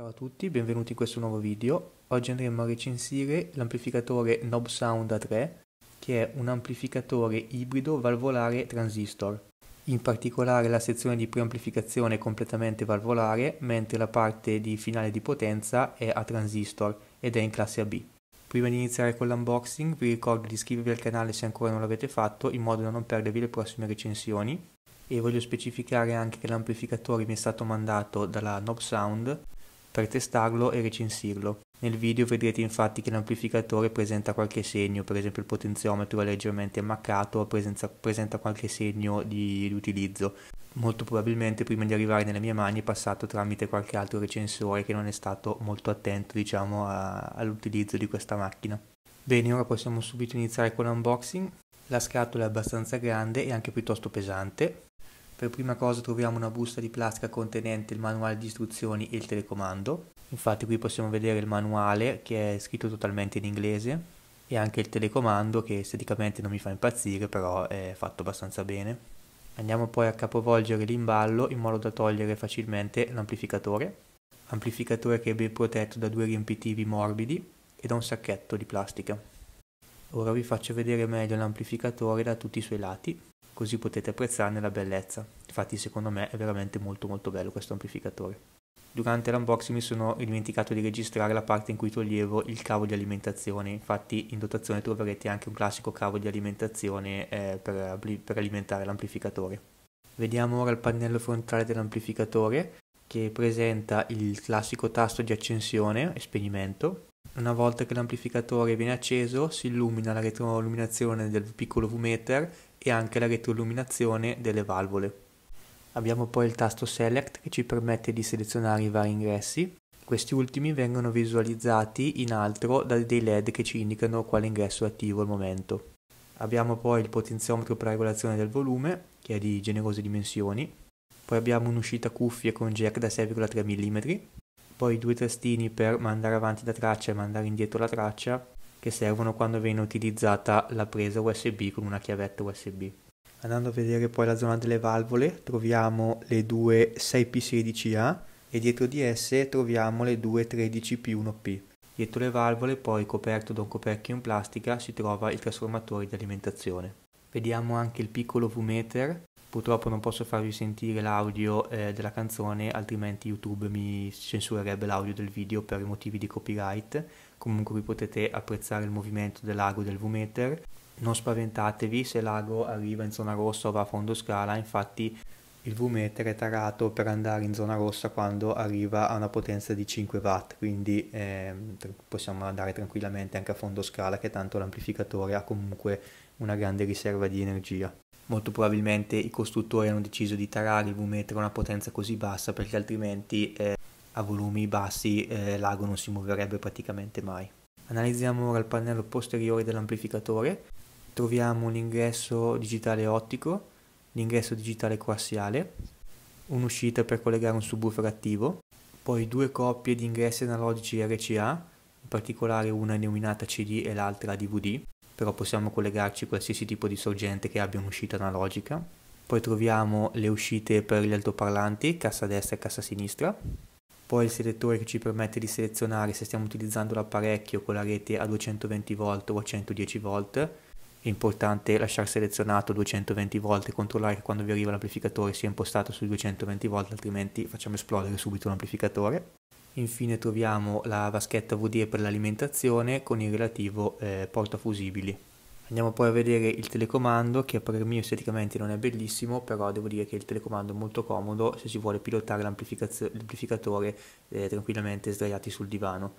Ciao a tutti, benvenuti in questo nuovo video. Oggi andremo a recensire l'amplificatore Knob Sound A3, che è un amplificatore ibrido valvolare transistor. In particolare la sezione di preamplificazione è completamente valvolare, mentre la parte di finale di potenza è a transistor ed è in classe AB. Prima di iniziare con l'unboxing vi ricordo di iscrivervi al canale se ancora non l'avete fatto in modo da non perdervi le prossime recensioni e voglio specificare anche che l'amplificatore mi è stato mandato dalla Knob Sound per testarlo e recensirlo. Nel video vedrete infatti che l'amplificatore presenta qualche segno, per esempio il potenziometro è leggermente ammaccato o presenta qualche segno di, di utilizzo. Molto probabilmente prima di arrivare nelle mie mani è passato tramite qualche altro recensore che non è stato molto attento diciamo, all'utilizzo di questa macchina. Bene, ora possiamo subito iniziare con l'unboxing. La scatola è abbastanza grande e anche piuttosto pesante, per prima cosa troviamo una busta di plastica contenente il manuale di istruzioni e il telecomando. Infatti qui possiamo vedere il manuale che è scritto totalmente in inglese e anche il telecomando che esteticamente non mi fa impazzire però è fatto abbastanza bene. Andiamo poi a capovolgere l'imballo in modo da togliere facilmente l'amplificatore, amplificatore che è ben protetto da due riempitivi morbidi e da un sacchetto di plastica. Ora vi faccio vedere meglio l'amplificatore da tutti i suoi lati così potete apprezzarne la bellezza. Infatti secondo me è veramente molto molto bello questo amplificatore. Durante l'unboxing mi sono dimenticato di registrare la parte in cui toglievo il cavo di alimentazione, infatti in dotazione troverete anche un classico cavo di alimentazione eh, per, per alimentare l'amplificatore. Vediamo ora il pannello frontale dell'amplificatore che presenta il classico tasto di accensione e spegnimento, una volta che l'amplificatore viene acceso si illumina la retroilluminazione del piccolo V-meter e anche la retroilluminazione delle valvole. Abbiamo poi il tasto Select che ci permette di selezionare i vari ingressi. Questi ultimi vengono visualizzati in altro da dei LED che ci indicano quale ingresso è attivo al momento. Abbiamo poi il potenziometro per la regolazione del volume, che è di generose dimensioni. Poi abbiamo un'uscita cuffie con jack da 6,3 mm. Poi due tastini per mandare avanti la traccia e mandare indietro la traccia che servono quando viene utilizzata la presa USB con una chiavetta USB. Andando a vedere poi la zona delle valvole troviamo le due 6P16A e dietro di esse troviamo le due 13P1P. Dietro le valvole poi coperto da un coperchio in plastica si trova il trasformatore di alimentazione. Vediamo anche il piccolo V-meter Purtroppo non posso farvi sentire l'audio eh, della canzone, altrimenti YouTube mi censurerebbe l'audio del video per motivi di copyright. Comunque vi potete apprezzare il movimento dell'ago e del V-meter. Non spaventatevi se l'ago arriva in zona rossa o va a fondo scala, infatti il V-meter è tarato per andare in zona rossa quando arriva a una potenza di 5 watt, quindi eh, possiamo andare tranquillamente anche a fondo scala che tanto l'amplificatore ha comunque una grande riserva di energia molto probabilmente i costruttori hanno deciso di tarare il V-meter a una potenza così bassa perché altrimenti eh, a volumi bassi eh, l'ago non si muoverebbe praticamente mai. Analizziamo ora il pannello posteriore dell'amplificatore. Troviamo l'ingresso digitale ottico, l'ingresso digitale coassiale, un'uscita per collegare un subwoofer attivo, poi due coppie di ingressi analogici RCA, in particolare una denominata CD e l'altra DVD, però possiamo collegarci a qualsiasi tipo di sorgente che abbia un'uscita analogica. Poi troviamo le uscite per gli altoparlanti, cassa destra e cassa sinistra. Poi il selettore che ci permette di selezionare se stiamo utilizzando l'apparecchio con la rete a 220 V o a 110 V. È importante lasciare selezionato 220 V e controllare che quando vi arriva l'amplificatore sia impostato sui 220 V, altrimenti facciamo esplodere subito l'amplificatore. Infine troviamo la vaschetta VD per l'alimentazione con il relativo eh, portafusibili. Andiamo poi a vedere il telecomando che a parer mio esteticamente non è bellissimo, però devo dire che il telecomando è molto comodo se si vuole pilotare l'amplificatore eh, tranquillamente sdraiati sul divano.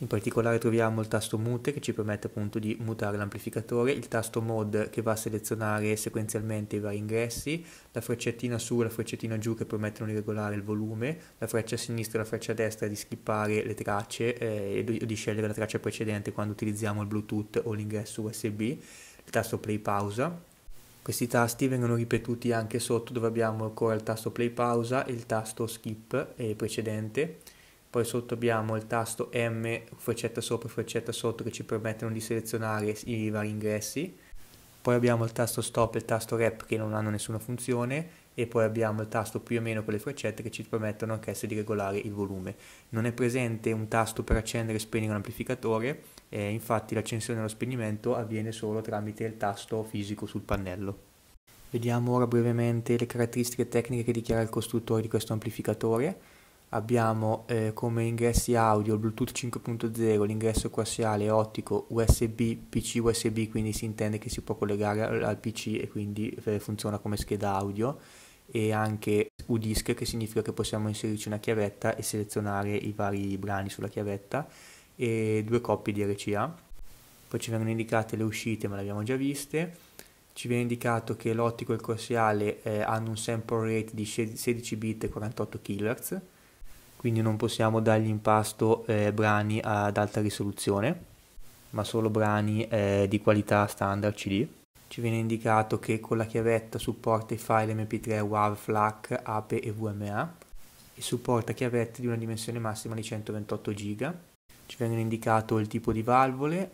In particolare troviamo il tasto mute che ci permette appunto di mutare l'amplificatore, il tasto mod che va a selezionare sequenzialmente i vari ingressi, la freccettina su e la freccettina giù che permettono di regolare il volume, la freccia a sinistra e la freccia a destra di skippare le tracce eh, e di scegliere la traccia precedente quando utilizziamo il Bluetooth o l'ingresso USB, il tasto play pausa questi tasti vengono ripetuti anche sotto dove abbiamo ancora il tasto play pausa e il tasto skip eh, precedente poi sotto abbiamo il tasto M, freccetta sopra e freccetta sotto che ci permettono di selezionare i vari ingressi, poi abbiamo il tasto stop e il tasto rep che non hanno nessuna funzione e poi abbiamo il tasto più o meno con le freccette che ci permettono anch'esse di regolare il volume. Non è presente un tasto per accendere e spegnere un amplificatore, e infatti l'accensione e lo spegnimento avviene solo tramite il tasto fisico sul pannello. Vediamo ora brevemente le caratteristiche tecniche che dichiara il costruttore di questo amplificatore abbiamo eh, come ingressi audio Bluetooth 5.0, l'ingresso coassiale ottico USB, PC USB, quindi si intende che si può collegare al, al PC e quindi eh, funziona come scheda audio e anche UDISC che significa che possiamo inserirci una chiavetta e selezionare i vari brani sulla chiavetta e due coppie di RCA. Poi ci vengono indicate le uscite, ma le abbiamo già viste. Ci viene indicato che l'ottico e il coassiale eh, hanno un sample rate di 16 bit e 48 kHz quindi non possiamo dargli in pasto eh, brani ad alta risoluzione, ma solo brani eh, di qualità standard CD. Ci viene indicato che con la chiavetta supporta i file MP3 WAV, FLAC, APE e VMA e supporta chiavette di una dimensione massima di 128 GB. Ci viene indicato il tipo di valvole,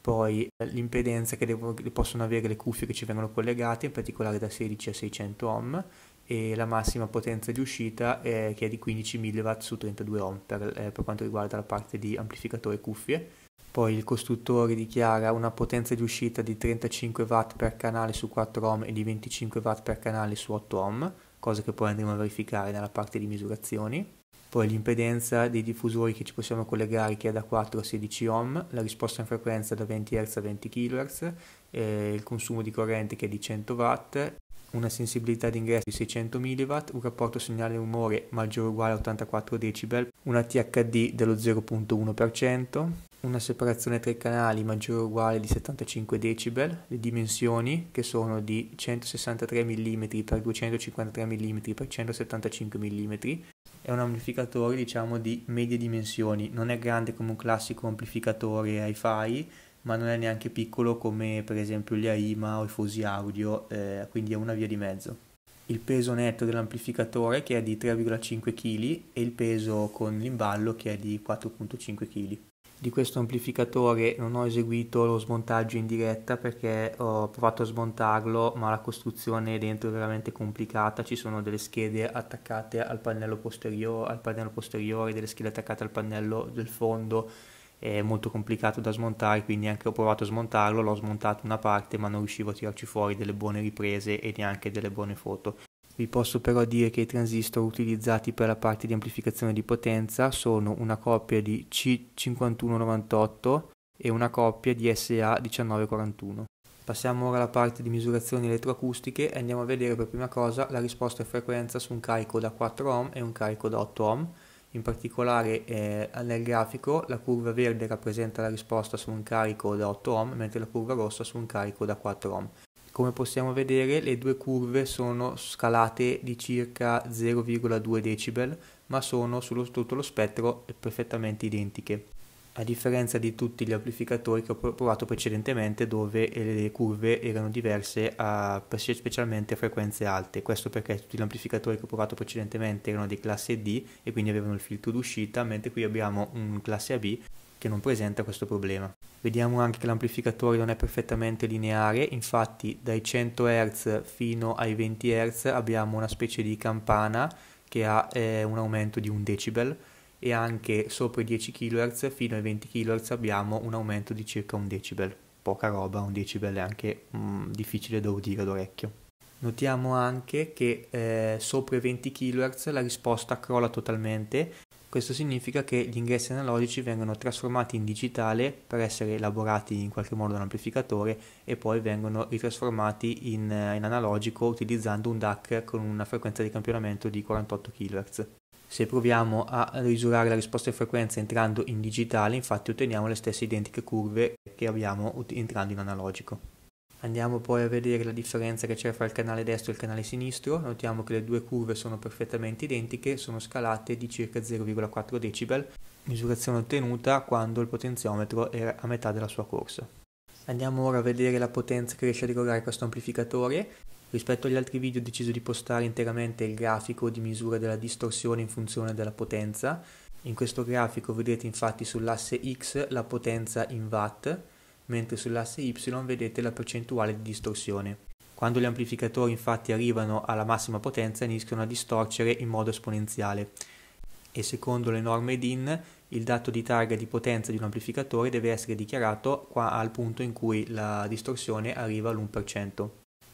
poi eh, l'impedenza che, devo, che possono avere le cuffie che ci vengono collegate, in particolare da 16 a 600 ohm, e la massima potenza di uscita è, che è di 15 mW su 32 ohm per, eh, per quanto riguarda la parte di amplificatore cuffie. Poi il costruttore dichiara una potenza di uscita di 35 W per canale su 4 ohm e di 25 W per canale su 8 ohm, cosa che poi andremo a verificare nella parte di misurazioni poi l'impedenza dei diffusori che ci possiamo collegare che è da 4 a 16 ohm, la risposta in frequenza da 20 Hz a 20 kHz, eh, il consumo di corrente che è di 100 watt, una sensibilità di ingresso di 600 mW, un rapporto segnale rumore maggiore o uguale a 84 decibel, una THD dello 0.1%, una separazione tra i canali maggiore o uguale di 75 decibel, le dimensioni che sono di 163 mm x 253 mm x 175 mm, è un amplificatore diciamo di medie dimensioni, non è grande come un classico amplificatore hi-fi, ma non è neanche piccolo come per esempio gli AIMA o i fosi audio, eh, quindi è una via di mezzo. Il peso netto dell'amplificatore che è di 3,5 kg e il peso con l'imballo che è di 4,5 kg. Di questo amplificatore non ho eseguito lo smontaggio in diretta perché ho provato a smontarlo ma la costruzione dentro è veramente complicata, ci sono delle schede attaccate al pannello posteriore, al pannello posteriore delle schede attaccate al pannello del fondo è molto complicato da smontare, quindi anche ho provato a smontarlo, l'ho smontato una parte ma non riuscivo a tirarci fuori delle buone riprese e neanche delle buone foto. Vi posso però dire che i transistor utilizzati per la parte di amplificazione di potenza sono una coppia di C5198 e una coppia di SA1941. Passiamo ora alla parte di misurazioni elettroacustiche e andiamo a vedere per prima cosa la risposta a frequenza su un carico da 4 ohm e un carico da 8 ohm in particolare eh, nel grafico la curva verde rappresenta la risposta su un carico da 8 ohm, mentre la curva rossa su un carico da 4 ohm. Come possiamo vedere le due curve sono scalate di circa 0,2 decibel, ma sono su tutto lo spettro perfettamente identiche a differenza di tutti gli amplificatori che ho provato precedentemente dove le curve erano diverse a, specialmente a frequenze alte questo perché tutti gli amplificatori che ho provato precedentemente erano di classe D e quindi avevano il filtro d'uscita mentre qui abbiamo un classe AB che non presenta questo problema vediamo anche che l'amplificatore non è perfettamente lineare infatti dai 100 Hz fino ai 20 Hz abbiamo una specie di campana che ha eh, un aumento di 1 decibel e anche sopra i 10 kHz fino ai 20 kHz abbiamo un aumento di circa un decibel. Poca roba, un decibel è anche mh, mm, difficile da udire d'orecchio. Notiamo anche che eh, sopra i 20 kHz la risposta crolla totalmente. Questo significa che gli ingressi analogici vengono trasformati in digitale per essere elaborati in qualche modo da un amplificatore e poi vengono ritrasformati in, eh, in analogico utilizzando un DAC con una frequenza di campionamento di 48 kHz. Se proviamo a misurare la risposta e frequenza entrando in digitale, infatti otteniamo le stesse identiche curve che abbiamo entrando in analogico. Andiamo poi a vedere la differenza che c'è fra il canale destro e il canale sinistro, notiamo che le due curve sono perfettamente identiche, sono scalate di circa 0,4 decibel, misurazione ottenuta quando il potenziometro era a metà della sua corsa. Andiamo ora a vedere la potenza che riesce a regolare questo amplificatore. Rispetto agli altri video ho deciso di postare interamente il grafico di misura della distorsione in funzione della potenza. In questo grafico vedete infatti sull'asse X la potenza in Watt, mentre sull'asse Y vedete la percentuale di distorsione. Quando gli amplificatori infatti arrivano alla massima potenza iniziano a distorcere in modo esponenziale e secondo le norme DIN il dato di targa di potenza di un amplificatore deve essere dichiarato qua al punto in cui la distorsione arriva all'1%.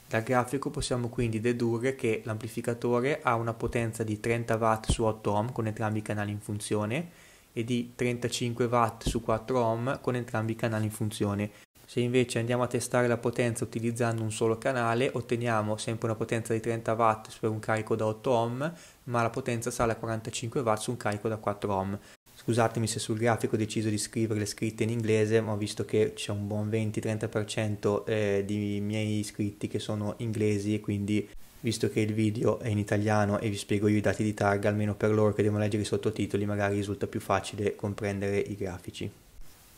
Dal grafico possiamo quindi dedurre che l'amplificatore ha una potenza di 30 W su 8 ohm con entrambi i canali in funzione e di 35 W su 4 ohm con entrambi i canali in funzione. Se invece andiamo a testare la potenza utilizzando un solo canale otteniamo sempre una potenza di 30 W per un carico da 8 ohm ma la potenza sale a 45 W su un carico da 4 ohm. Scusatemi se sul grafico ho deciso di scrivere le scritte in inglese, ma ho visto che c'è un buon 20-30% eh, di miei iscritti che sono inglesi quindi visto che il video è in italiano e vi spiego io i dati di targa, almeno per loro che devono leggere i sottotitoli magari risulta più facile comprendere i grafici.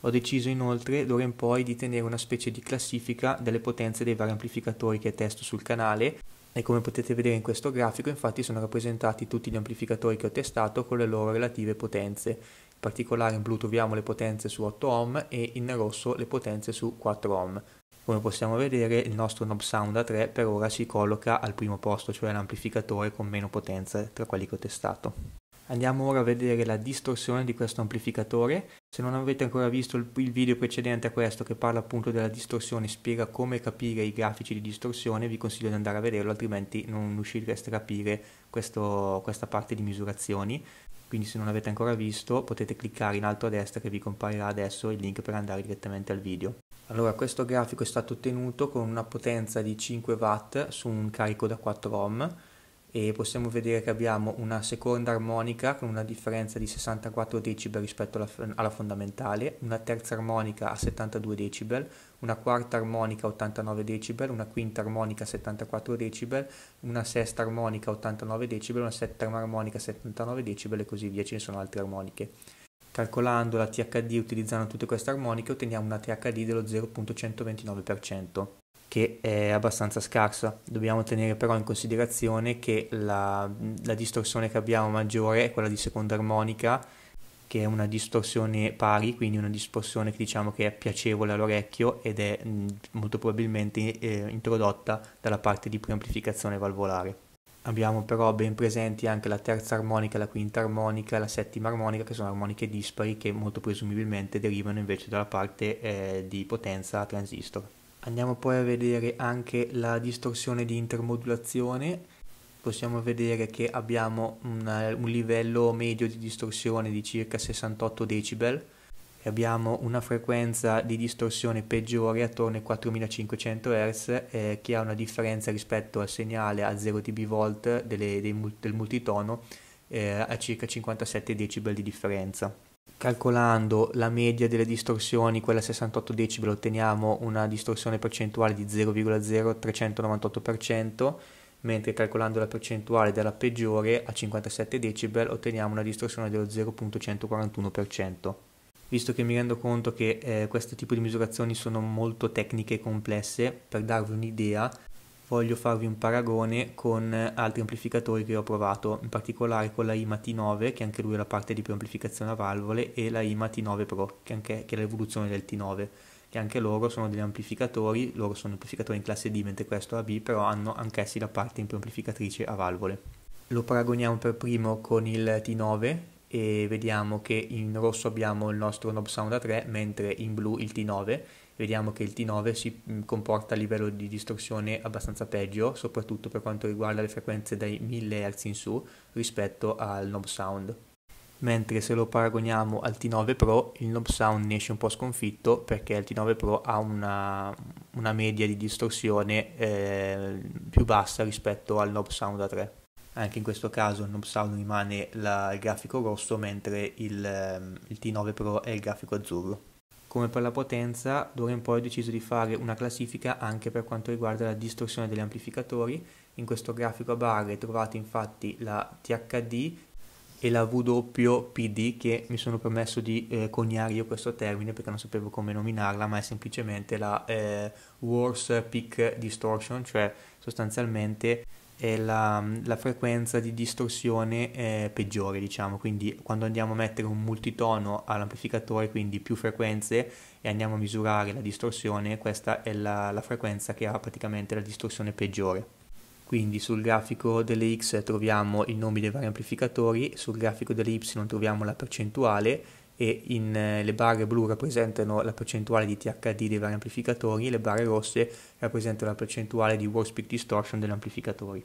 Ho deciso inoltre d'ora in poi di tenere una specie di classifica delle potenze dei vari amplificatori che testo sul canale e come potete vedere in questo grafico infatti sono rappresentati tutti gli amplificatori che ho testato con le loro relative potenze. In particolare in blu troviamo le potenze su 8 ohm e in rosso le potenze su 4 ohm. Come possiamo vedere il nostro Knob Sound A3 per ora si colloca al primo posto, cioè l'amplificatore con meno potenza tra quelli che ho testato. Andiamo ora a vedere la distorsione di questo amplificatore. Se non avete ancora visto il, video precedente a questo che parla appunto della distorsione, e spiega come capire i grafici di distorsione, vi consiglio di andare a vederlo, altrimenti non riuscireste a capire questo, questa parte di misurazioni. Quindi se non avete ancora visto potete cliccare in alto a destra che vi comparirà adesso il link per andare direttamente al video. Allora questo grafico è stato ottenuto con una potenza di 5 watt su un carico da 4 ohm e possiamo vedere che abbiamo una seconda armonica con una differenza di 64 decibel rispetto alla, alla, fondamentale, una terza armonica a 72 decibel, una quarta armonica a 89 decibel, una quinta armonica a 74 decibel, una sesta armonica a 89 decibel, una settima armonica a 79 decibel e così via, ce ne sono altre armoniche. Calcolando la THD utilizzando tutte queste armoniche otteniamo una THD dello 0.129% che è abbastanza scarsa. Dobbiamo tenere però in considerazione che la, la distorsione che abbiamo maggiore è quella di seconda armonica, che è una distorsione pari, quindi una distorsione che diciamo che è piacevole all'orecchio ed è mm, molto probabilmente eh, introdotta dalla parte di preamplificazione valvolare. Abbiamo però ben presenti anche la terza armonica, la quinta armonica, e la settima armonica, che sono armoniche dispari che molto presumibilmente derivano invece dalla parte eh, di potenza transistor. Andiamo poi a vedere anche la distorsione di intermodulazione. Possiamo vedere che abbiamo un, eh, un livello medio di distorsione di circa 68 decibel e abbiamo una frequenza di distorsione peggiore attorno ai 4500 Hz eh, che ha una differenza rispetto al segnale a 0 dB volt delle, dei, del multitono eh, a circa 57 decibel di differenza. Calcolando la media delle distorsioni, quella 68 decibel, otteniamo una distorsione percentuale di 0,0398%, mentre calcolando la percentuale della peggiore a 57 decibel otteniamo una distorsione dello 0,141%. Visto che mi rendo conto che eh, questo tipo di misurazioni sono molto tecniche e complesse, per darvi un'idea, voglio farvi un paragone con altri amplificatori che ho provato, in particolare con la IMA T9, che anche lui è la parte di preamplificazione a valvole, e la IMA T9 Pro, che, anche, che è l'evoluzione del T9, che anche loro sono degli amplificatori, loro sono amplificatori in classe D, mentre questo AB, però hanno anch'essi la parte in preamplificatrice a valvole. Lo paragoniamo per primo con il T9, e vediamo che in rosso abbiamo il nostro Knob Sound A3 mentre in blu il T9 vediamo che il T9 si comporta a livello di distorsione abbastanza peggio, soprattutto per quanto riguarda le frequenze dai 1000 Hz in su rispetto al knob sound. Mentre se lo paragoniamo al T9 Pro, il knob sound ne esce un po' sconfitto perché il T9 Pro ha una, una media di distorsione eh, più bassa rispetto al knob sound A3 anche in questo caso il Noob Sound rimane la, il grafico rosso mentre il, ehm, il T9 Pro è il grafico azzurro. Come per la potenza, d'ora in poi ho deciso di fare una classifica anche per quanto riguarda la distorsione degli amplificatori. In questo grafico a barre trovate infatti la THD e la WPD che mi sono permesso di eh, coniare io questo termine perché non sapevo come nominarla, ma è semplicemente la eh, Worse Peak Distortion, cioè sostanzialmente la, la, frequenza di distorsione eh, peggiore, diciamo, quindi quando andiamo a mettere un multitono all'amplificatore, quindi più frequenze, e andiamo a misurare la distorsione, questa è la, la frequenza che ha praticamente la distorsione peggiore. Quindi sul grafico delle X troviamo i nomi dei vari amplificatori, sul grafico delle Y troviamo la percentuale e in, eh, le barre blu rappresentano la percentuale di THD dei vari amplificatori, e le barre rosse rappresentano la percentuale di wall speed distortion degli amplificatori.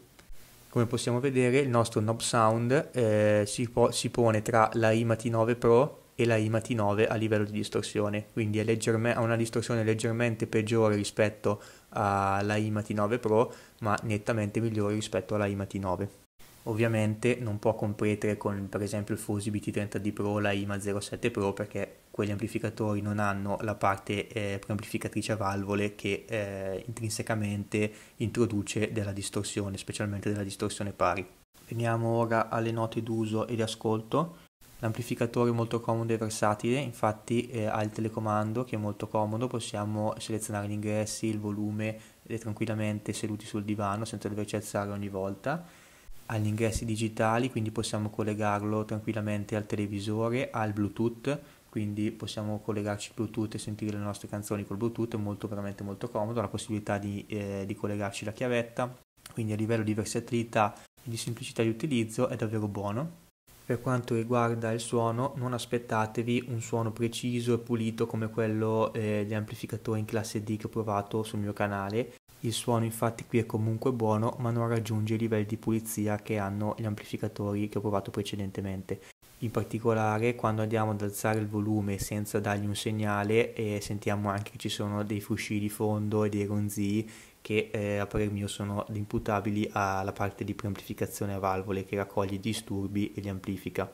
Come possiamo vedere il nostro knob sound eh, si, po- si, pone tra la IMAT9 Pro e la IMAT9 a livello di distorsione, quindi ha leggerme- una distorsione leggermente peggiore rispetto alla IMAT9 Pro, ma nettamente migliore rispetto alla IMAT9. Ovviamente non può competere con per esempio il Fosi BT30D Pro, la IMA 07 Pro perché quegli amplificatori non hanno la parte eh, preamplificatrice a valvole che eh, intrinsecamente introduce della distorsione, specialmente della distorsione pari. Veniamo ora alle note d'uso e di ascolto. L'amplificatore è molto comodo e versatile, infatti eh, ha il telecomando che è molto comodo, possiamo selezionare gli ingressi, il volume eh, tranquillamente seduti sul divano senza doverci alzare ogni volta agli ingressi digitali, quindi possiamo collegarlo tranquillamente al televisore, al Bluetooth, quindi possiamo collegarci Bluetooth e sentire le nostre canzoni col Bluetooth, è molto veramente molto comodo, la possibilità di, eh, di collegarci la chiavetta, quindi a livello di versatilità e di semplicità di utilizzo è davvero buono. Per quanto riguarda il suono, non aspettatevi un suono preciso e pulito come quello eh, degli amplificatori in classe D che ho provato sul mio canale, il suono infatti qui è comunque buono ma non raggiunge i livelli di pulizia che hanno gli amplificatori che ho provato precedentemente. In particolare quando andiamo ad alzare il volume senza dargli un segnale eh, sentiamo anche che ci sono dei frusci di fondo e dei ronzii che eh, a parer mio sono imputabili alla parte di preamplificazione a valvole che raccoglie i disturbi e li amplifica.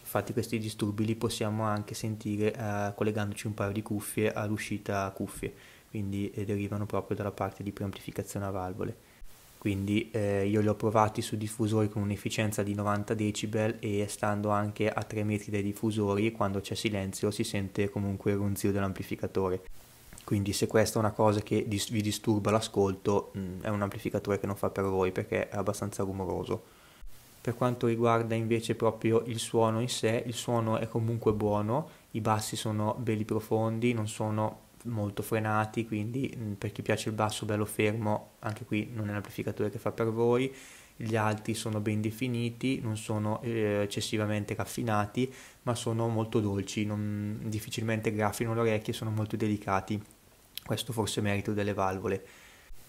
Infatti questi disturbi li possiamo anche sentire eh, collegandoci un paio di cuffie all'uscita cuffie quindi eh, derivano proprio dalla parte di preamplificazione a valvole. Quindi eh, io li ho provati su diffusori con un'efficienza di 90 decibel e stando anche a 3 metri dai diffusori, quando c'è silenzio si sente comunque il ronzio dell'amplificatore. Quindi se questa è una cosa che dis- vi disturba l'ascolto, mh, mm, è un amplificatore che non fa per voi perché è abbastanza rumoroso. Per quanto riguarda invece proprio il suono in sé, il suono è comunque buono, i bassi sono belli profondi, non sono molto frenati, quindi mm, per chi piace il basso bello fermo, anche qui non è l'amplificatore che fa per voi, gli alti sono ben definiti, non sono eh, eccessivamente raffinati, ma sono molto dolci, non, difficilmente graffino le orecchie, sono molto delicati. Questo forse è merito delle valvole.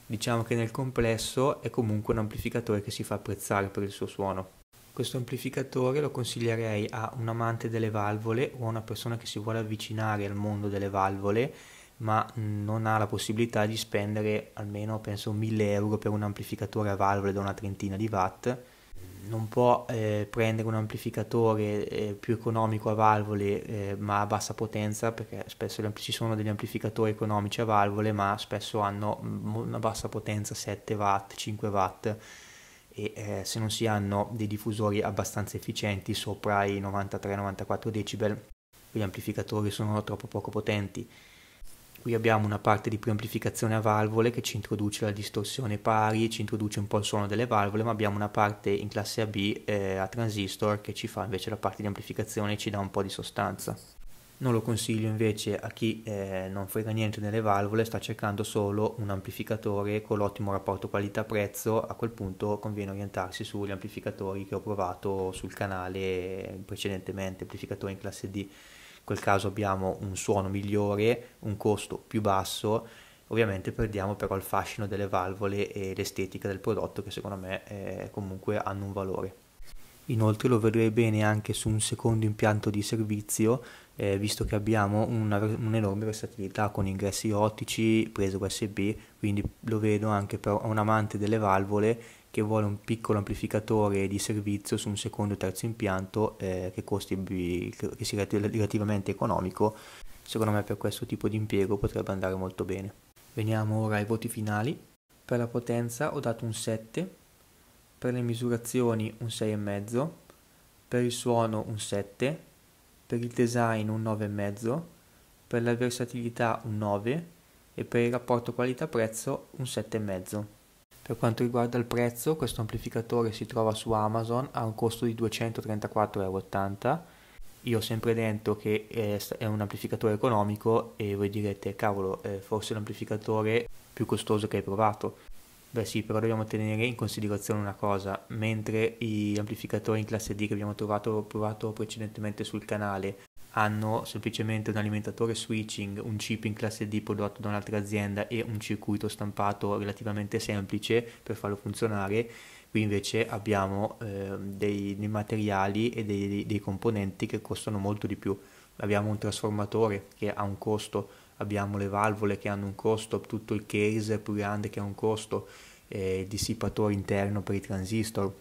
Diciamo che nel complesso è comunque un amplificatore che si fa apprezzare per il suo suono. Questo amplificatore lo consiglierei a un amante delle valvole o a una persona che si vuole avvicinare al mondo delle valvole ma non ha la possibilità di spendere almeno penso 1000 euro per un amplificatore a valvole da una trentina di watt non può eh, prendere un amplificatore eh, più economico a valvole eh, ma a bassa potenza perché spesso ci sono degli amplificatori economici a valvole ma spesso hanno mm, una bassa potenza 7 watt 5 watt e eh, se non si hanno dei diffusori abbastanza efficienti sopra i 93-94 decibel gli amplificatori sono troppo poco potenti Qui abbiamo una parte di preamplificazione a valvole che ci introduce la distorsione pari, ci introduce un po' il suono delle valvole, ma abbiamo una parte in classe AB eh, a transistor che ci fa invece la parte di amplificazione e ci dà un po' di sostanza. Non lo consiglio invece a chi eh, non frega niente nelle valvole, sta cercando solo un amplificatore con l'ottimo rapporto qualità-prezzo, a quel punto conviene orientarsi sugli amplificatori che ho provato sul canale precedentemente, amplificatori in classe D in quel caso abbiamo un suono migliore, un costo più basso, ovviamente perdiamo però il fascino delle valvole e l'estetica del prodotto che secondo me eh, comunque hanno un valore. Inoltre lo vedrei bene anche su un secondo impianto di servizio, eh, visto che abbiamo una, un'enorme versatilità con ingressi ottici, prese USB, quindi lo vedo anche per un amante delle valvole che vuole un piccolo amplificatore di servizio su un secondo o terzo impianto eh, che, costi, che sia relativamente economico, secondo me per questo tipo di impiego potrebbe andare molto bene. Veniamo ora ai voti finali. Per la potenza ho dato un 7, per le misurazioni un 6,5, per il suono un 7, per il design un 9,5, per la versatilità un 9 e per il rapporto qualità-prezzo un 7,5. Per quanto riguarda il prezzo, questo amplificatore si trova su Amazon a un costo di 234,80€. Io ho sempre detto che eh, è un amplificatore economico e voi direte, cavolo, eh, forse l'amplificatore più costoso che hai provato. Beh sì, però dobbiamo tenere in considerazione una cosa, mentre gli amplificatori in classe D che abbiamo trovato, provato precedentemente sul canale hanno semplicemente un alimentatore switching, un chip in classe D prodotto da un'altra azienda e un circuito stampato relativamente semplice per farlo funzionare. Qui invece abbiamo eh, dei, dei, materiali e dei, dei, componenti che costano molto di più. Abbiamo un trasformatore che ha un costo, abbiamo le valvole che hanno un costo, tutto il case più grande che ha un costo, eh, il dissipatore interno per i transistor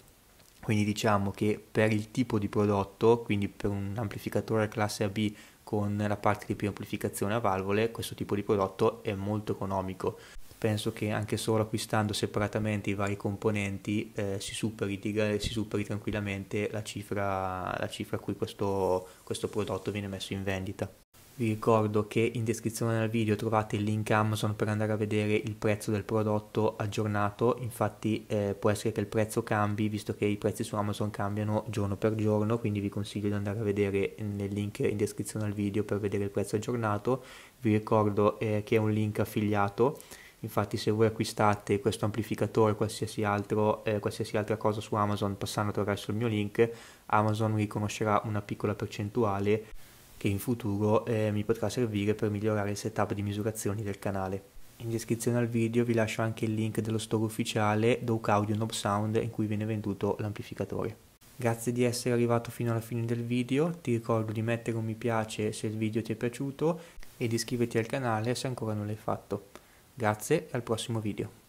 quindi diciamo che per il tipo di prodotto, quindi per un amplificatore classe AB con la parte di amplificazione a valvole, questo tipo di prodotto è molto economico. Penso che anche solo acquistando separatamente i vari componenti eh, si, superi, si, superi, tranquillamente la cifra, la cifra a cui questo, questo prodotto viene messo in vendita vi ricordo che in descrizione del video trovate il link Amazon per andare a vedere il prezzo del prodotto aggiornato, infatti eh, può essere che il prezzo cambi visto che i prezzi su Amazon cambiano giorno per giorno, quindi vi consiglio di andare a vedere nel link in descrizione al video per vedere il prezzo aggiornato, vi ricordo eh, che è un link affiliato, infatti se voi acquistate questo amplificatore o qualsiasi, eh, qualsiasi, altra cosa su Amazon passando attraverso il mio link Amazon riconoscerà una piccola percentuale che in futuro eh, mi potrà servire per migliorare il setup di misurazioni del canale. In descrizione al video vi lascio anche il link dello store ufficiale Doc Audio Knob Sound in cui viene venduto l'amplificatore. Grazie di essere arrivato fino alla fine del video, ti ricordo di mettere un mi piace se il video ti è piaciuto e di iscriverti al canale se ancora non l'hai fatto. Grazie e al prossimo video.